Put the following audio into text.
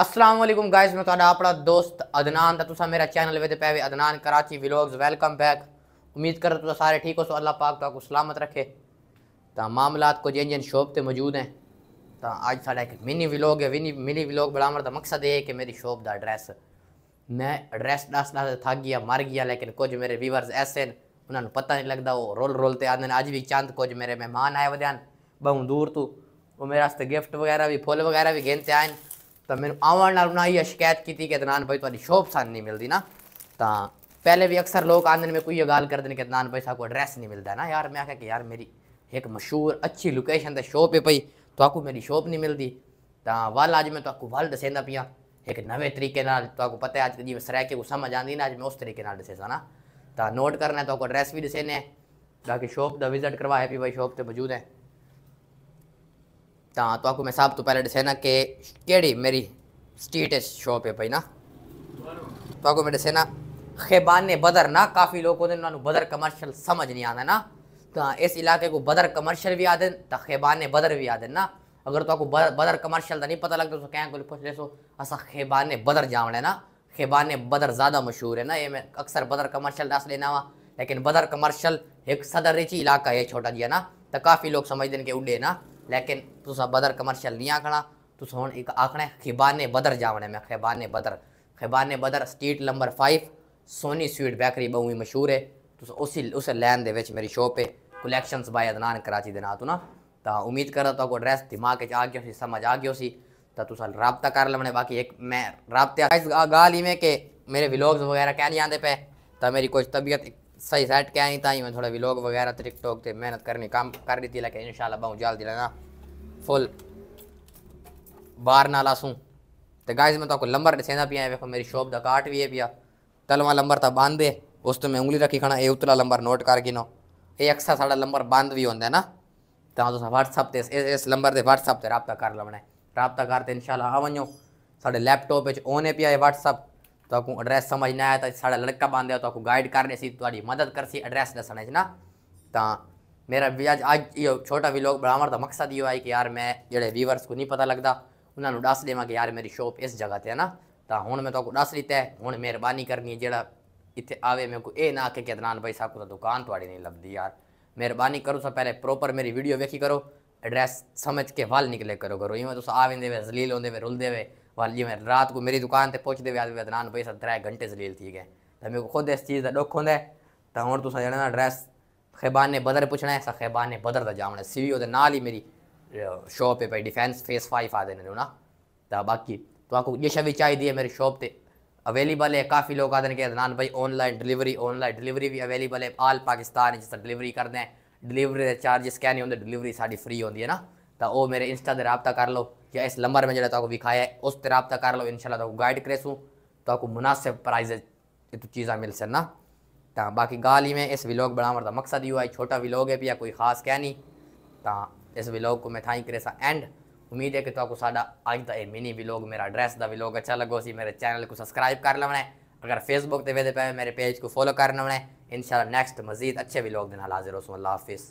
Aslam guys मैं थोड़ा अपना दोस्त अदनान तो तुसा मेरा चैनल वे पे Adnan Karachi vlogs welcome back उम्मीद कर तो सारे ठीक हो सो अल्लाह पाक तो सलामत रखे तो मामला कुछ इन जिन शॉप से मौजूद हैं तो अज सा एक मिनी व्लॉग है मिनी मिनी व्लॉग बनाने का मकसद ये कि मेरी शॉप का एड्रैस मैं एड्रैस दस दस थक गया मर गया लेकिन कुछ मेरे व्यूवर्स ऐसे हैं उन्होंने पता नहीं लगता वो रोल रोलते आते हैं अज भी चंद कुछ मेरे मेहमान आए वे बहु दूर तू वो मेरे गिफ्ट वगैरह भी फुल वगैरह भी गेंदते आए तो मैं आवन ਨਾਲ ਨਾ शिकायत की कि ਕਿ भाई थोड़ी ਤੁਹਾਡੀ ਸ਼ੋਪ ਸਾਨ ਨਹੀਂ ਮਿਲਦੀ ਨਾ पहले भी अक्सर लोग आंदन में कोई ये गाल कर देने कि अदनान भाई साहब को एड्रेस नहीं मिलता ना यार मैं आख्या कि यार मेरी एक मशहूर अच्छी लोकेशन तो शॉप है भाई तो आपको मेरी शॉप नहीं मिलती तो वल अज मैं तो वल दसेंदा पिया एक नवे तरीके तो पता है अज जी सराके को समझ आती ना अज मैं उस तरीके दसेसा ना तो नोट करना तो एड्रैस एड्रेस भी दसेने बाकी शॉप का विजिट करवाया भी भाई शॉप तो मौजूद है ਤਾਂ हाँ, ਤੁਹਾਨੂੰ तो मैं सब ਤੋਂ तो पहले ਦੱਸਣਾ कि मेरी ਮੇਰੀ स्टेटस शॉप है भाई ना तो को मेरे से ना खेबान ने बदर ना काफ़ी लोग उन्होंने बदर कमर्शल समझ नहीं आता ना तो हाँ, इस इलाके को बदर कमर्शल भी आदन तो खेबान ने बदर भी आदन ना अगर तो आपको बदर कमर्शल तो नहीं पता लगता तो क्या कोई पूछ ले सो असा खेबान ने बदर जावण है ना खेबान ने बदर ज़्यादा मशहूर है ना ये मैं अक्सर बदर कमर्शल दस लेना हुआ लेकिन बदर कमर्शल एक सदर रिची इलाका है छोटा जिया ना तो काफ़ी लोग समझते हैं कि उड़े ना लेकिन तुस बदर कमर्शल नहीं आखना तुस हूँ एक आखना है खिबाने बदर जावने में खिबाने बदर खिबाने बदर street number five Soni sweet bakery बहुत ही मशहूर है तुस उसी उस लैन के मेरी शॉप है कलैक्शंस बाय अदनान कराची देना तू ना तो उम्मीद करा तो एड्रैस दिमाग आ गया समझ आ गया तो तुस रबता कर लेने बाकी एक मैं रबते गाल इवें कि मेरे विलॉग्स वगैरह कह नहीं आते पे तो मेरी कुछ तबीयत सही सेट के आई ताई मैं थोड़ा व्लॉग वगैरह ट्रिक टॉक ते मेहनत करनी काम कर दी थी लेकिन इंशाल्लाह बहुत जल्दी लेना फुल बार ना लासूं तो गाइस मैं तो लंबर ॾिसंदा पिया आहियां मेरी शॉप का कार्ट भी है पिया तलवा लंबर था बांधे उस तो मैं उंगली रखी खड़ा ये उतला लंबर नोट कर गिनो ये अक्सर साढ़ा लंबर बंद भी होंगे ना तो तुम व्हाट्सअप ते इस, इस लंबर से व्हाट्सअप से रबता कर लवना है रबता करते इंशाल्लाह आ साढ़े लैपटॉप ऑन है पिया व्हाट्सअप तो आपको एड्रेस समझ ना आया तो साढ़ा लड़का दिया तो आपको गाइड कर से थोड़ी मदद कर सी एड्रेस दसने ना तो मेरा आज आज यो छोटा लोग बराबर का मकसद यो है कि यार मैं जो व्यूवर्स को नहीं पता लगता उन्होंने दस देव कि यार मेरी शॉप इस जगह पर है ना तो हूँ मैं तो दस दी है हूँ मेहरबानी करनी है जोड़ा इतने आवे मेरे को ये ना आके कि अदनान भाई साहब को तो दुकान थोड़ी नहीं लगती यार मेहरबानी करो सा पहले प्रोपर मेरी वीडियो वेखी करो एड्रेस समझ के वाल निकले करो करो इवें तुम आवेंदे वे जलील होंदे वे रुलते हुए वाली मैं रात को मेरी दुकान पर पुछते हुए आदमी अदनान भाई सर त्रै घंटे जलील थी गए तो मेरे को खुद इस चीज़ का दुख होंगे तो हूँ तुम जाना ड्रैस खैबान ने बदर पुछना है खैबान ने बदर का जामना सी ओ नाल ही मेरी शॉप है भाई डिफेंस फेस फाइव आ देने ना तो बाकी तो आपको ये छवि चाहिए है मेरी शॉप पर अवेलेबल है काफ़ी लोग आते हैं कि अदनान भाई ऑनलाइन डिलीवरी ऑनलाइन डिलीवरी भी अवेलेबल है आल पाकिस्तान जिस डिलीवरी करते हैं डिलीवरी के चार्जिस क्या नहीं होंगे डिलीवरी साड़ी फ्री होती है ना तो वो मेरे इंस्टा से रबता कर लो या इस नंबर में जो तो विखाया है उस तरह रबता कर लो इनशाला गाइड करेसूँ तो, तो मुनासिब प्राइज तो चीज़ा मिल सन ना तो बाकी गाल ही में इस व्लॉग बढ़ावर का मकसद यो है छोटा व्लॉग है भी कोई खास कह नहीं तो इस व्लॉग को मैं थाई करे एंड उम्मीद है कि तो साडा अज का यह मिनी व्लॉग मेरा ड्रेस का व्लॉग अच्छा लगो सी मेरे चैनल को सब्सक्राइब कर लवना है अगर फेसबुक पर वेदे पे मेरे पेज को फॉलो कर लवना है इन नैक्सट मजीद अच्छे के ना हाजिर हो सो अल्लाह हाफिज़